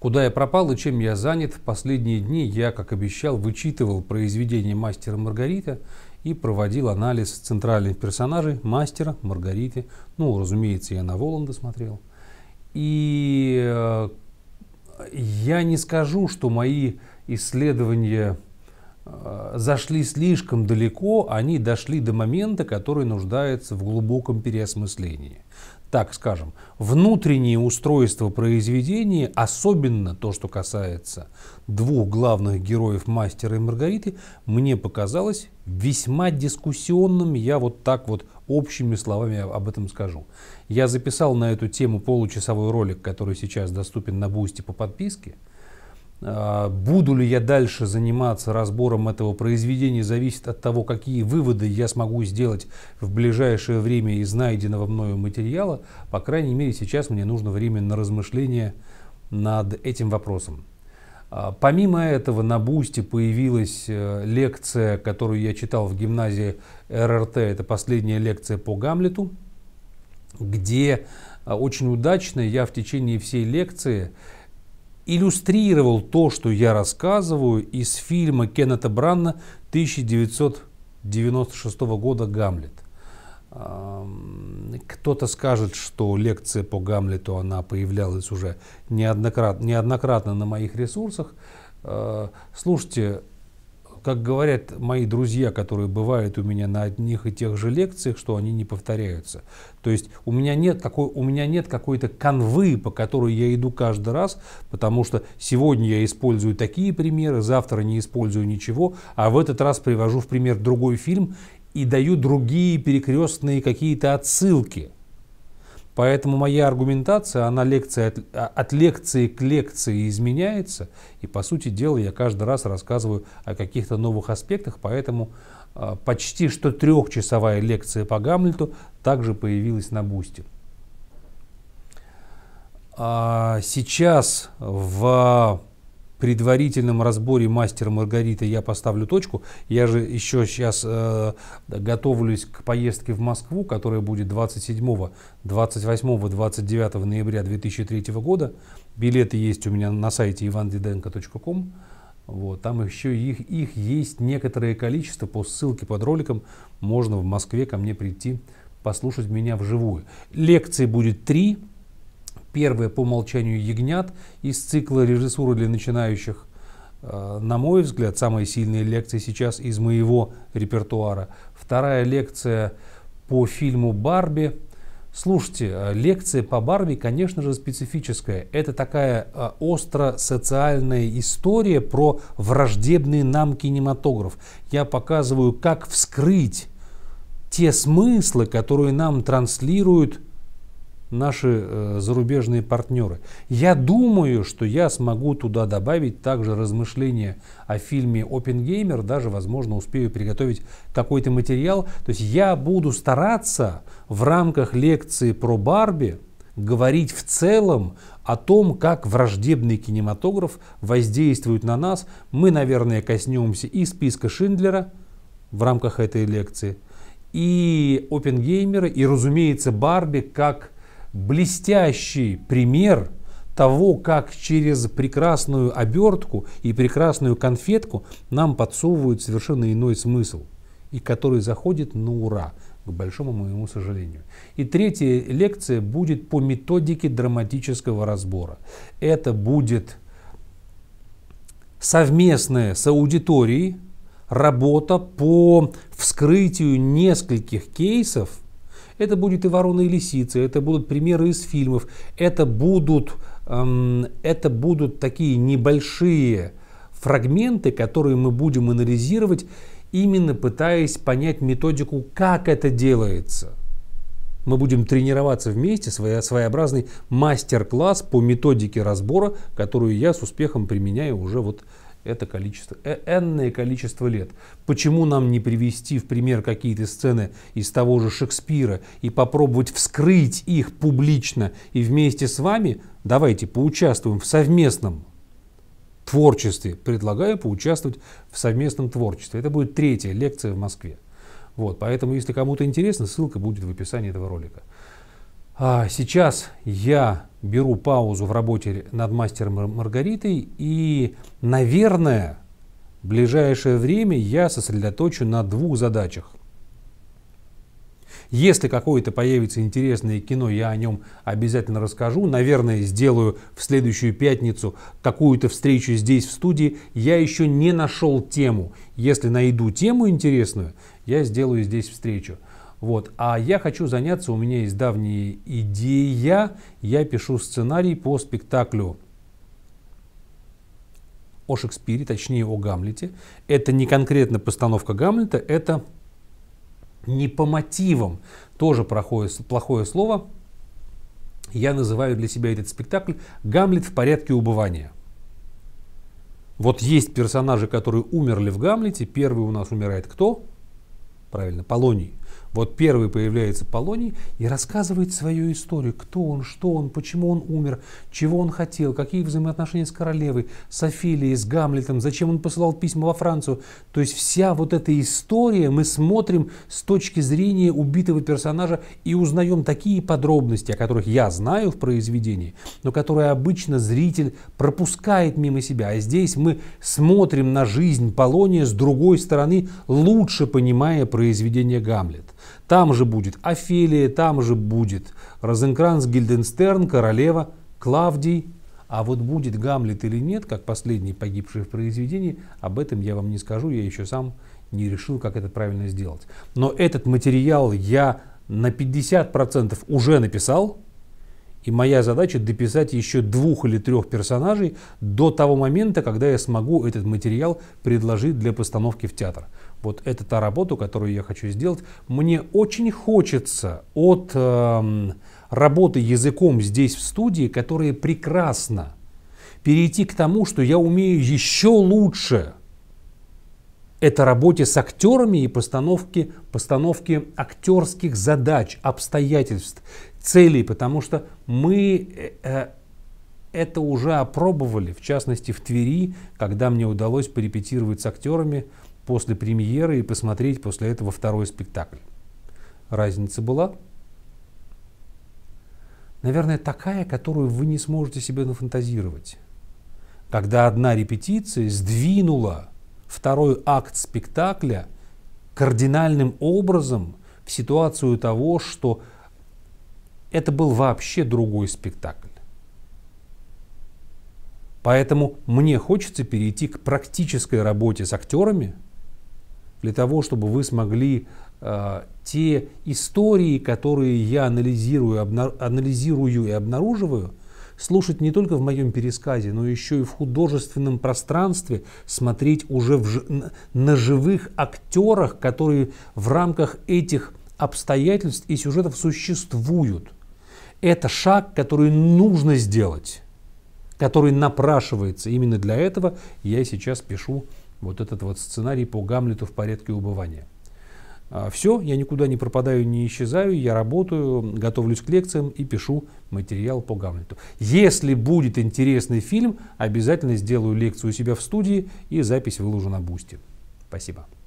Куда я пропал и чем я занят, в последние дни я, как обещал, вычитывал произведение мастера Маргарита и проводил анализ центральных персонажей мастера Маргариты. Ну, разумеется, я на Воланда смотрел. И э, я не скажу, что мои исследования э, зашли слишком далеко, они дошли до момента, который нуждается в глубоком переосмыслении так скажем, внутреннее устройство произведения, особенно то, что касается двух главных героев «Мастера и Маргариты», мне показалось весьма дискуссионным, я вот так вот общими словами об этом скажу. Я записал на эту тему получасовой ролик, который сейчас доступен на Бусти по подписке – а, буду ли я дальше заниматься разбором этого произведения, зависит от того, какие выводы я смогу сделать в ближайшее время из найденного мною материала. По крайней мере, сейчас мне нужно время на размышление над этим вопросом. А, помимо этого на Бусте появилась э, лекция, которую я читал в гимназии РРТ, это последняя лекция по Гамлету, где а, очень удачно я в течение всей лекции иллюстрировал то, что я рассказываю из фильма Кеннета Бранна 1996 года «Гамлет». Кто-то скажет, что лекция по Гамлету, она появлялась уже неоднократно, неоднократно на моих ресурсах. Э, слушайте, как говорят мои друзья, которые бывают у меня на одних и тех же лекциях, что они не повторяются. То есть у меня нет, какой, у меня нет какой-то канвы, по которой я иду каждый раз, потому что сегодня я использую такие примеры, завтра не использую ничего, а в этот раз привожу в пример другой фильм и даю другие перекрестные какие-то отсылки – Поэтому моя аргументация, она лекция от, а, от лекции к лекции изменяется. И по сути дела я каждый раз рассказываю о каких-то новых аспектах. Поэтому а, почти что трехчасовая лекция по Гамлету также появилась на Бусте. А, сейчас в предварительном разборе мастер Маргариты я поставлю точку. Я же еще сейчас э, готовлюсь к поездке в Москву, которая будет 27, 28, 29 ноября 2003 года. Билеты есть у меня на сайте ivandidenko.com. Вот, там еще их, их есть некоторое количество. По ссылке под роликом можно в Москве ко мне прийти послушать меня вживую. Лекции будет три первое по умолчанию «Ягнят» из цикла режиссуры для начинающих». Э, на мой взгляд, самая сильная лекция сейчас из моего репертуара. Вторая лекция по фильму «Барби». Слушайте, э, лекция по Барби, конечно же, специфическая. Это такая э, остро-социальная история про враждебный нам кинематограф. Я показываю, как вскрыть те смыслы, которые нам транслируют наши э, зарубежные партнеры. Я думаю, что я смогу туда добавить также размышления о фильме «Опенгеймер», даже, возможно, успею приготовить какой-то материал. То есть я буду стараться в рамках лекции про Барби говорить в целом о том, как враждебный кинематограф воздействует на нас. Мы, наверное, коснемся и списка Шиндлера в рамках этой лекции, и Опенгеймера, и, разумеется, Барби как блестящий пример того, как через прекрасную обертку и прекрасную конфетку нам подсовывают совершенно иной смысл, и который заходит на ура, к большому моему сожалению. И третья лекция будет по методике драматического разбора. Это будет совместная с аудиторией работа по вскрытию нескольких кейсов – это будет и «Ворона и лисица», это будут примеры из фильмов, это будут, эм, это будут такие небольшие фрагменты, которые мы будем анализировать, именно пытаясь понять методику, как это делается. Мы будем тренироваться вместе, своеобразный мастер-класс по методике разбора, которую я с успехом применяю уже вот это количество, э, энное количество лет. Почему нам не привести в пример какие-то сцены из того же Шекспира и попробовать вскрыть их публично и вместе с вами давайте поучаствуем в совместном творчестве. Предлагаю поучаствовать в совместном творчестве. Это будет третья лекция в Москве. Вот, поэтому, если кому-то интересно, ссылка будет в описании этого ролика. А сейчас я беру паузу в работе над мастером Маргаритой и, наверное, в ближайшее время я сосредоточу на двух задачах. Если какое-то появится интересное кино, я о нем обязательно расскажу. Наверное, сделаю в следующую пятницу какую-то встречу здесь, в студии. Я еще не нашел тему. Если найду тему интересную, я сделаю здесь встречу. Вот. А я хочу заняться, у меня есть давняя идея, я пишу сценарий по спектаклю о Шекспире, точнее о Гамлете. Это не конкретно постановка Гамлета, это не по мотивам, тоже проходит плохое слово. Я называю для себя этот спектакль «Гамлет в порядке убывания». Вот есть персонажи, которые умерли в Гамлете. Первый у нас умирает кто? Правильно, Полоний. Вот первый появляется Полоний и рассказывает свою историю, кто он, что он, почему он умер, чего он хотел, какие взаимоотношения с королевой, с Офелией, с Гамлетом, зачем он посылал письма во Францию. То есть вся вот эта история мы смотрим с точки зрения убитого персонажа и узнаем такие подробности, о которых я знаю в произведении, но которые обычно зритель пропускает мимо себя. А здесь мы смотрим на жизнь Полония с другой стороны, лучше понимая произведение Гамлета сделает. Там же будет Офелия, там же будет Розенкранц, Гильденстерн, королева, Клавдий. А вот будет Гамлет или нет, как последний погибший в произведении, об этом я вам не скажу, я еще сам не решил, как это правильно сделать. Но этот материал я на 50% уже написал, и моя задача дописать еще двух или трех персонажей до того момента, когда я смогу этот материал предложить для постановки в театр. Вот это та работа, которую я хочу сделать. Мне очень хочется от э, работы языком здесь в студии, которая прекрасна, перейти к тому, что я умею еще лучше. Это работе с актерами и постановке, постановке актерских задач, обстоятельств, целей, потому что мы э, э это уже опробовали, в частности в Твери, когда мне удалось порепетировать с актерами после премьеры и посмотреть после этого второй спектакль. Разница была? Наверное, такая, которую вы не сможете себе нафантазировать. Когда одна репетиция сдвинула второй акт спектакля кардинальным образом в ситуацию того, что это был вообще другой спектакль. Поэтому мне хочется перейти к практической работе с актерами, для того, чтобы вы смогли э, те истории, которые я анализирую, обна- анализирую и обнаруживаю, слушать не только в моем пересказе, но еще и в художественном пространстве, смотреть уже в ж- на живых актерах, которые в рамках этих обстоятельств и сюжетов существуют. Это шаг, который нужно сделать который напрашивается. Именно для этого я сейчас пишу вот этот вот сценарий по Гамлету в порядке убывания. А, Все, я никуда не пропадаю, не исчезаю, я работаю, готовлюсь к лекциям и пишу материал по Гамлету. Если будет интересный фильм, обязательно сделаю лекцию у себя в студии и запись выложу на Бусти. Спасибо.